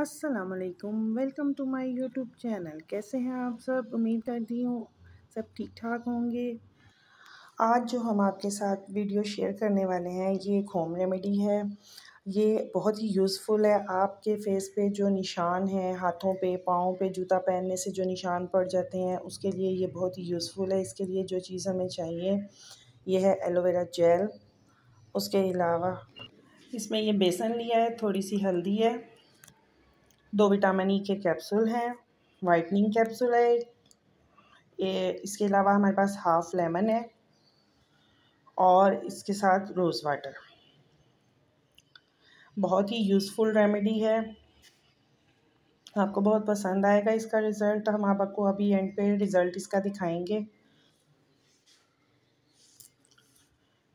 असलकम welcome to my YouTube channel कैसे हैं आप सब उम्मीद करती हूँ सब ठीक ठाक होंगे आज जो हम आपके साथ वीडियो शेयर करने वाले हैं ये एक होम रेमेडी है ये बहुत ही यूज़फुल है आपके फेस पे जो निशान हैं हाथों पे पाँव पे जूता पहनने से जो निशान पड़ जाते हैं उसके लिए ये बहुत ही यूज़फुल है इसके लिए जो चीज़ हमें चाहिए यह है एलोवेरा जेल उसके अलावा इसमें ये बेसन लिया है थोड़ी सी हल्दी है दो विटामिन ई के कैप्सूल हैं वाइटनिंग कैप्सूल है ये इसके अलावा हमारे पास हाफ लेमन है और इसके साथ रोज़ वाटर बहुत ही यूज़फुल रेमेडी है आपको बहुत पसंद आएगा इसका रिज़ल्ट हम आपको अभी एंड पे रिज़ल्ट इसका दिखाएंगे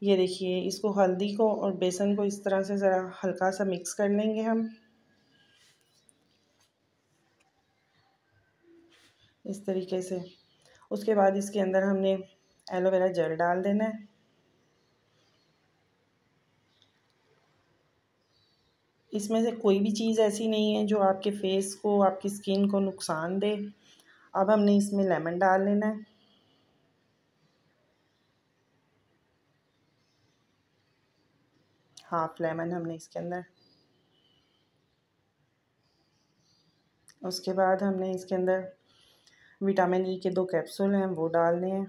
ये देखिए इसको हल्दी को और बेसन को इस तरह से ज़रा हल्का सा मिक्स कर लेंगे हम इस तरीके से उसके बाद इसके अंदर हमने एलोवेरा जेल डाल देना है इसमें से कोई भी चीज़ ऐसी नहीं है जो आपके फेस को आपकी स्किन को नुकसान दे अब हमने इसमें लेमन डाल लेना है हाफ लेमन हमने इसके अंदर उसके बाद हमने इसके अंदर विटामिन ई e के दो कैप्सूल हैं वो डाल हैं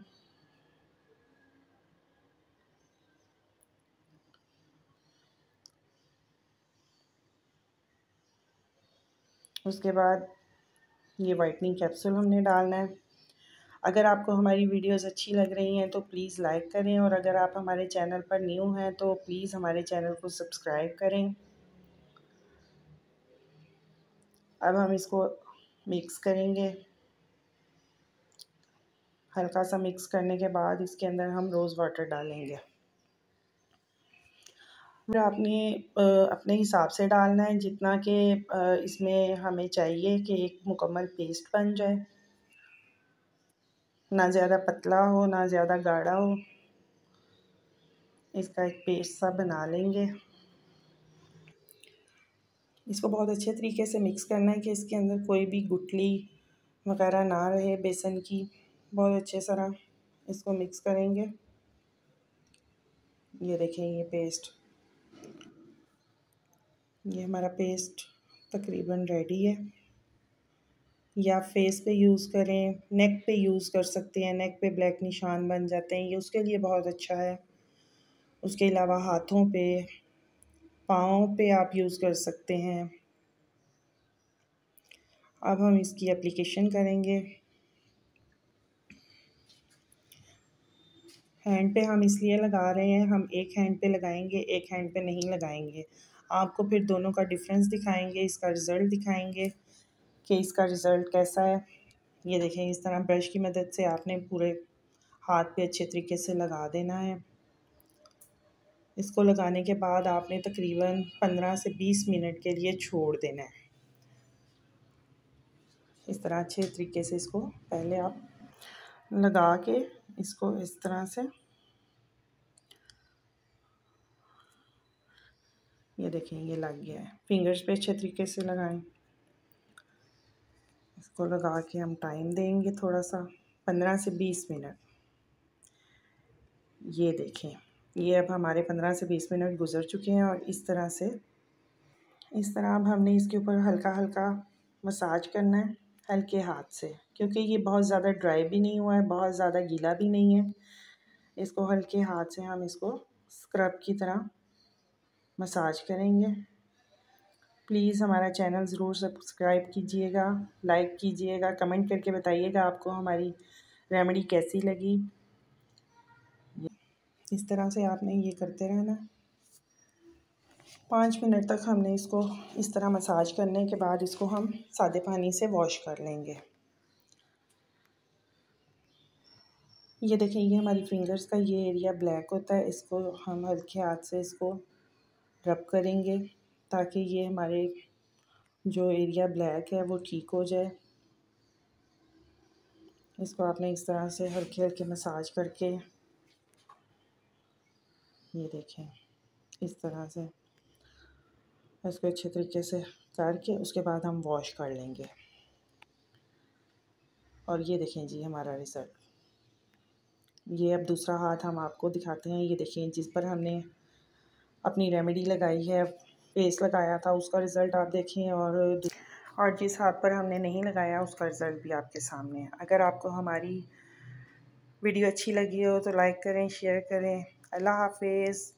उसके बाद ये वाइटनिंग कैप्सूल हमने डालना है अगर आपको हमारी वीडियोस अच्छी लग रही हैं तो प्लीज़ लाइक करें और अगर आप हमारे चैनल पर न्यू हैं तो प्लीज़ हमारे चैनल को सब्सक्राइब करें अब हम इसको मिक्स करेंगे हल्का सा मिक्स करने के बाद इसके अंदर हम रोज़ वाटर डालेंगे आपने अपने हिसाब से डालना है जितना कि इसमें हमें चाहिए कि एक मुकम्मल पेस्ट बन जाए ना ज़्यादा पतला हो ना ज़्यादा गाढ़ा हो इसका एक पेस्ट सा बना लेंगे इसको बहुत अच्छे तरीके से मिक्स करना है कि इसके अंदर कोई भी गुटली वगैरह ना रहे बेसन की बहुत अच्छे सारा इसको मिक्स करेंगे ये देखें ये पेस्ट ये हमारा पेस्ट तकरीबन रेडी है या फेस पे यूज़ करें नेक पे यूज़ कर सकते हैं नेक पे ब्लैक निशान बन जाते हैं ये उसके लिए बहुत अच्छा है उसके अलावा हाथों पे पाँव पे आप यूज़ कर सकते हैं अब हम इसकी एप्लीकेशन करेंगे हैंड पे हम इसलिए लगा रहे हैं हम एक हैंड पे लगाएंगे एक हैंड पे नहीं लगाएंगे आपको फिर दोनों का डिफरेंस दिखाएंगे इसका रिज़ल्ट दिखाएंगे कि इसका रिज़ल्ट कैसा है ये देखें इस तरह ब्रश की मदद से आपने पूरे हाथ पे अच्छे तरीके से लगा देना है इसको लगाने के बाद आपने तकरीबन पंद्रह से बीस मिनट के लिए छोड़ देना है इस तरह अच्छे तरीके से इसको पहले आप लगा के इसको इस तरह से ये देखें ये लग गया है फिंगर्स पे अच्छे तरीके से लगाएं इसको लगा के हम टाइम देंगे थोड़ा सा पंद्रह से बीस मिनट ये देखें ये अब हमारे पंद्रह से बीस मिनट गुजर चुके हैं और इस तरह से इस तरह अब हमने इसके ऊपर हल्का हल्का मसाज करना है हल्के हाथ से क्योंकि ये बहुत ज़्यादा ड्राई भी नहीं हुआ है बहुत ज़्यादा गीला भी नहीं है इसको हल्के हाथ से हम इसको स्क्रब की तरह मसाज करेंगे प्लीज़ हमारा चैनल ज़रूर सब्सक्राइब कीजिएगा लाइक कीजिएगा कमेंट करके बताइएगा आपको हमारी रेमेडी कैसी लगी इस तरह से आपने ये करते रहना पाँच मिनट तक हमने इसको इस तरह मसाज करने के बाद इसको हम सादे पानी से वॉश कर लेंगे ये देखें ये हमारी फिंगर्स का ये एरिया ब्लैक होता है इसको हम हल्के हाथ से इसको रब करेंगे ताकि ये हमारे जो एरिया ब्लैक है वो ठीक हो जाए इसको आपने इस तरह से हल्के हल्के मसाज करके ये देखें इस तरह से इसको अच्छे तरीके से करके उसके बाद हम वॉश कर लेंगे और ये देखें जी हमारा रिज़ल्ट ये अब दूसरा हाथ हम आपको दिखाते हैं ये देखें जिस पर हमने अपनी रेमेडी लगाई है पेस्ट लगाया था उसका रिज़ल्ट आप देखें और और जिस हाथ पर हमने नहीं लगाया उसका रिज़ल्ट भी आपके सामने है अगर आपको हमारी वीडियो अच्छी लगी हो तो लाइक करें शेयर करें अल्लाह हाफिज़